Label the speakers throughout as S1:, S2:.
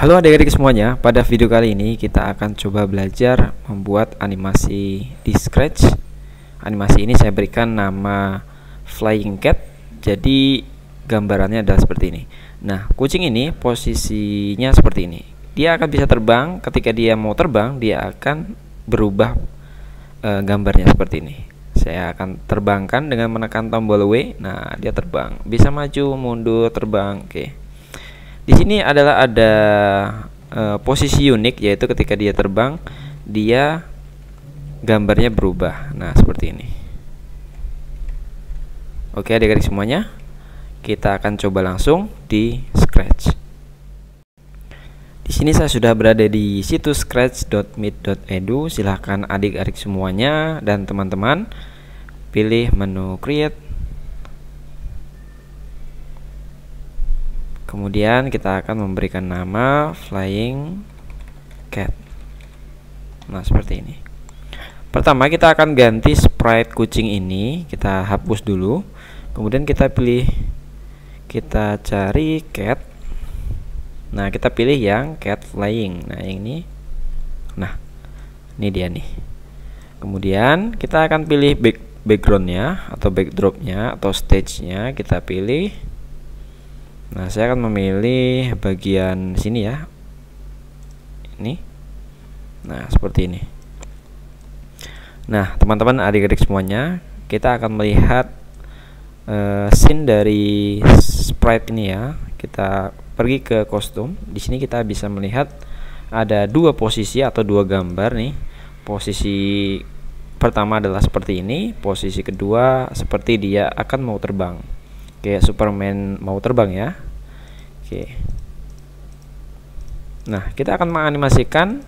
S1: Halo adik-adik semuanya, pada video kali ini kita akan coba belajar membuat animasi di Scratch Animasi ini saya berikan nama Flying Cat Jadi gambarannya adalah seperti ini Nah, kucing ini posisinya seperti ini Dia akan bisa terbang, ketika dia mau terbang dia akan berubah e, gambarnya seperti ini Saya akan terbangkan dengan menekan tombol W Nah, dia terbang, bisa maju, mundur, terbang, oke okay. Di sini adalah ada uh, posisi unik yaitu ketika dia terbang dia gambarnya berubah. Nah, seperti ini. Oke, adik-adik semuanya, kita akan coba langsung di Scratch. Di sini saya sudah berada di situs scratch.meet.edu. Silahkan adik-adik semuanya dan teman-teman pilih menu create kemudian kita akan memberikan nama flying cat nah seperti ini pertama kita akan ganti sprite kucing ini kita hapus dulu kemudian kita pilih kita cari cat nah kita pilih yang cat flying nah yang ini nah ini dia nih kemudian kita akan pilih backgroundnya atau backdropnya atau stage nya kita pilih Nah, saya akan memilih bagian sini ya. Ini. Nah, seperti ini. Nah, teman-teman adik-adik semuanya, kita akan melihat uh, scene dari sprite ini ya. Kita pergi ke kostum. Di sini kita bisa melihat ada dua posisi atau dua gambar nih. Posisi pertama adalah seperti ini, posisi kedua seperti dia akan mau terbang kayak Superman mau terbang ya oke nah kita akan menganimasikan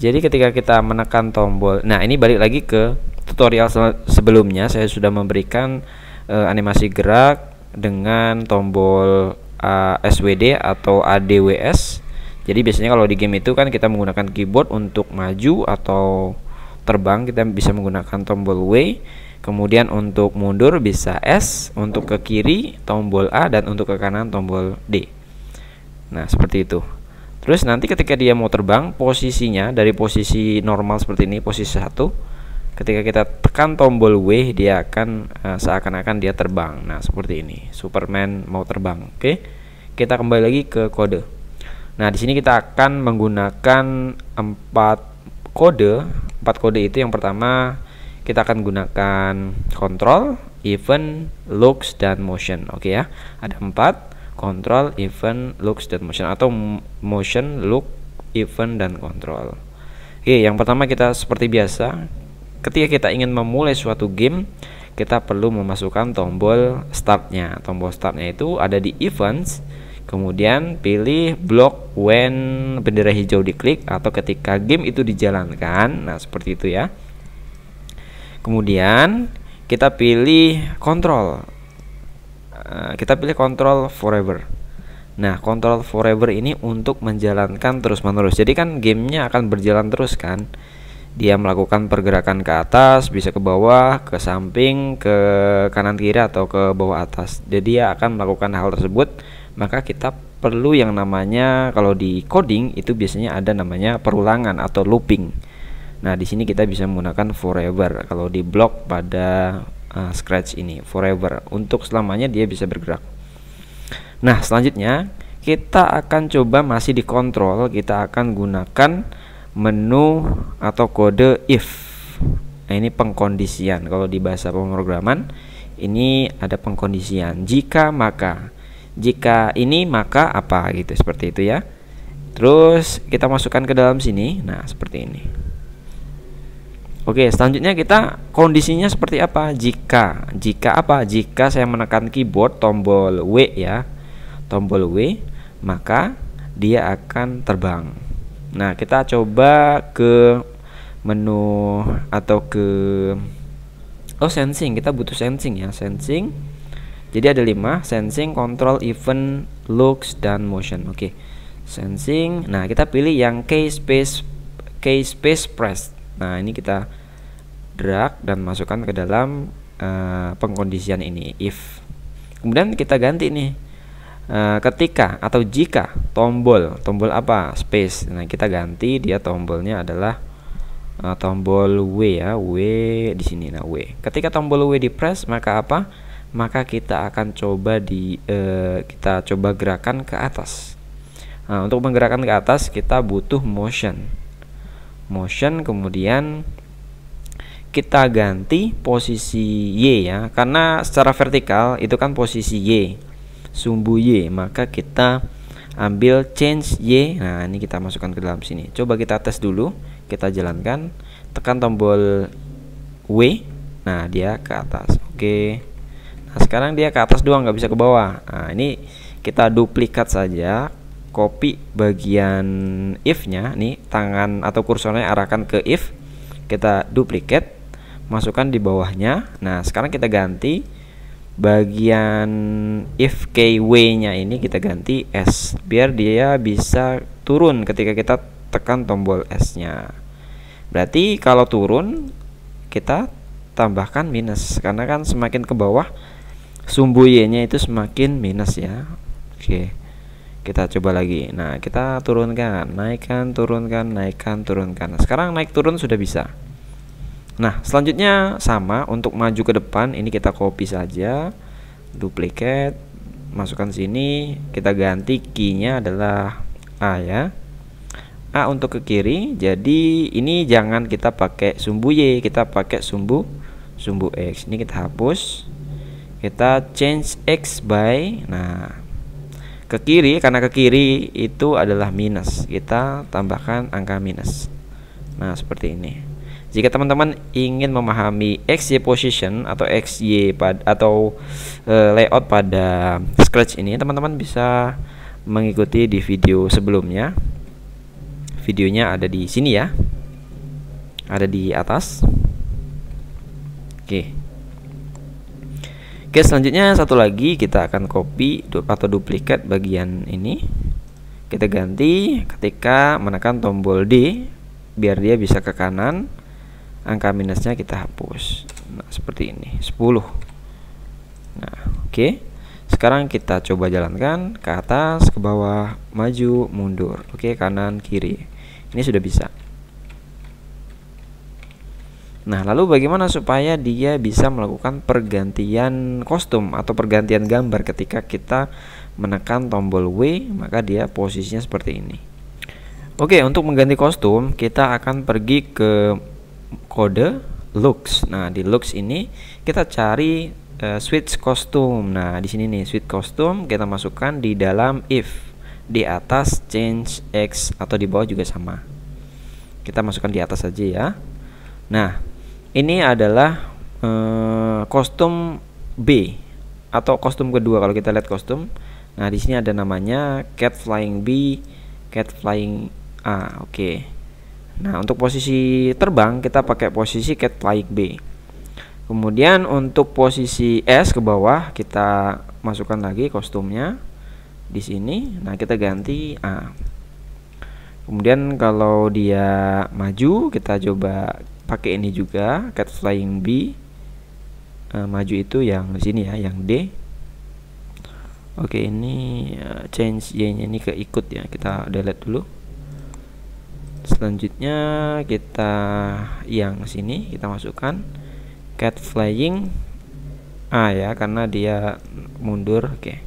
S1: jadi ketika kita menekan tombol nah ini balik lagi ke tutorial sebelumnya saya sudah memberikan uh, animasi gerak dengan tombol uh, eh, SWD atau ADWS. Jadi biasanya kalau di game itu kan kita menggunakan keyboard untuk maju atau terbang, kita bisa menggunakan tombol W. Kemudian untuk mundur bisa S, untuk ke kiri tombol A dan untuk ke kanan tombol D. Nah, seperti itu. Terus nanti ketika dia mau terbang, posisinya dari posisi normal seperti ini, posisi 1, ketika kita tekan tombol W, dia akan uh, seakan-akan dia terbang. Nah, seperti ini. Superman mau terbang. Oke. Kita kembali lagi ke kode. Nah, di sini kita akan menggunakan empat kode. Empat kode itu yang pertama kita akan gunakan control, event, looks dan motion. Oke okay ya. Ada empat control, event, looks dan motion atau motion, look, event dan control. Oke, okay, yang pertama kita seperti biasa ketika kita ingin memulai suatu game kita perlu memasukkan tombol startnya tombol startnya itu ada di events kemudian pilih block when bendera hijau diklik atau ketika game itu dijalankan nah seperti itu ya kemudian kita pilih control, eh, kita pilih control forever nah control forever ini untuk menjalankan terus menerus jadi kan gamenya akan berjalan terus kan dia melakukan pergerakan ke atas bisa ke bawah ke samping ke kanan kiri atau ke bawah atas jadi dia akan melakukan hal tersebut maka kita perlu yang namanya kalau di coding itu biasanya ada namanya perulangan atau looping Nah, di sini kita bisa menggunakan forever kalau di blok pada uh, scratch ini forever untuk selamanya dia bisa bergerak. Nah, selanjutnya kita akan coba masih dikontrol, kita akan gunakan menu atau kode if. Nah, ini pengkondisian kalau di bahasa pemrograman ini ada pengkondisian jika maka jika ini maka apa gitu seperti itu ya terus kita masukkan ke dalam sini nah seperti ini Oke, selanjutnya kita kondisinya seperti apa? Jika jika apa? Jika saya menekan keyboard tombol W ya. Tombol W, maka dia akan terbang. Nah, kita coba ke menu atau ke oh sensing, kita butuh sensing ya, sensing. Jadi ada lima sensing, control, event, looks dan motion. Oke. Sensing. Nah, kita pilih yang key space key space press Nah, ini kita drag dan masukkan ke dalam uh, pengkondisian ini if. Kemudian kita ganti nih uh, ketika atau jika tombol, tombol apa? space. Nah, kita ganti dia tombolnya adalah uh, tombol W ya, W di sini nah W. Ketika tombol W di press maka apa? Maka kita akan coba di uh, kita coba gerakan ke atas. Nah, untuk menggerakkan ke atas kita butuh motion motion kemudian kita ganti posisi Y ya karena secara vertikal itu kan posisi Y sumbu Y maka kita ambil change Y nah ini kita masukkan ke dalam sini coba kita tes dulu kita jalankan tekan tombol W nah dia ke atas oke nah sekarang dia ke atas doang nggak bisa ke bawah nah ini kita duplikat saja copy bagian if-nya nih tangan atau kursornya arahkan ke if kita duplicate masukkan di bawahnya nah sekarang kita ganti bagian if KW-nya ini kita ganti S biar dia bisa turun ketika kita tekan tombol S-nya berarti kalau turun kita tambahkan minus karena kan semakin ke bawah sumbu Y-nya itu semakin minus ya oke okay kita coba lagi nah kita turunkan naikkan turunkan naikkan turunkan sekarang naik turun sudah bisa nah selanjutnya sama untuk maju ke depan ini kita copy saja duplikat masukkan sini kita ganti kinya adalah A ya A untuk ke kiri jadi ini jangan kita pakai sumbu Y kita pakai sumbu sumbu X ini kita hapus kita change X by nah ke kiri karena ke kiri itu adalah minus kita tambahkan angka minus nah seperti ini jika teman-teman ingin memahami x y position atau XY pad atau e, layout pada Scratch ini teman-teman bisa mengikuti di video sebelumnya videonya ada di sini ya ada di atas oke okay. Oke selanjutnya satu lagi kita akan copy du atau duplikat bagian ini kita ganti ketika menekan tombol D biar dia bisa ke kanan angka minusnya kita hapus nah, seperti ini 10 nah oke sekarang kita coba jalankan ke atas ke bawah maju mundur oke kanan kiri ini sudah bisa Nah, lalu bagaimana supaya dia bisa melakukan pergantian kostum atau pergantian gambar ketika kita menekan tombol W, maka dia posisinya seperti ini. Oke, untuk mengganti kostum, kita akan pergi ke kode looks. Nah, di looks ini kita cari uh, switch kostum. Nah, di sini nih switch kostum kita masukkan di dalam if di atas change x atau di bawah juga sama. Kita masukkan di atas aja ya. Nah, ini adalah uh, kostum B atau kostum kedua kalau kita lihat kostum. Nah, di sini ada namanya cat flying B, cat flying A. Oke. Okay. Nah, untuk posisi terbang kita pakai posisi cat flying B. Kemudian untuk posisi S ke bawah kita masukkan lagi kostumnya di sini. Nah, kita ganti A. Kemudian kalau dia maju kita coba pakai ini juga cat flying B uh, maju itu yang sini ya yang D oke okay, ini uh, change Y nya ini ke ikut ya kita delete dulu selanjutnya kita yang sini kita masukkan cat flying A ah, ya karena dia mundur oke okay.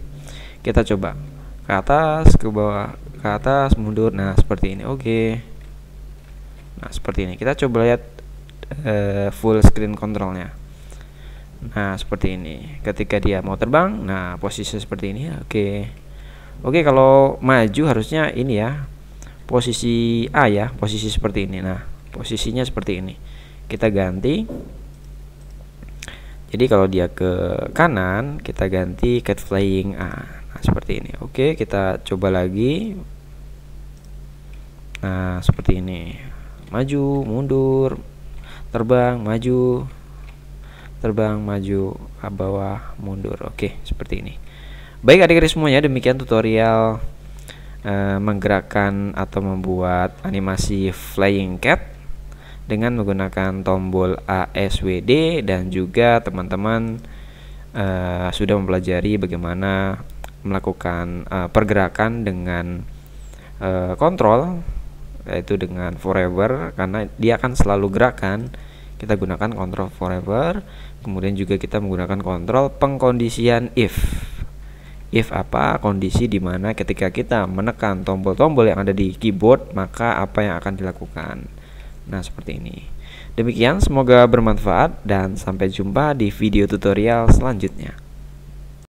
S1: kita coba ke atas ke bawah ke atas mundur nah seperti ini oke okay. nah seperti ini kita coba lihat uh, full screen controlnya nah seperti ini ketika dia mau terbang nah posisi seperti ini oke okay. oke okay, kalau maju harusnya ini ya posisi A ya posisi seperti ini nah posisinya seperti ini kita ganti jadi kalau dia ke kanan kita ganti cat flying A nah, seperti ini oke kita coba lagi nah seperti ini maju mundur terbang maju terbang maju ke bawah mundur oke seperti ini baik adik-adik semuanya demikian tutorial uh, menggerakkan atau membuat animasi flying cat dengan menggunakan tombol ASWD dan juga teman-teman uh, sudah mempelajari bagaimana melakukan uh, pergerakan dengan uh, kontrol yaitu dengan forever karena dia akan selalu gerakan kita gunakan kontrol forever kemudian juga kita menggunakan kontrol pengkondisian if if apa kondisi dimana ketika kita menekan tombol-tombol yang ada di keyboard maka apa yang akan dilakukan nah seperti ini demikian semoga bermanfaat dan sampai jumpa di video tutorial selanjutnya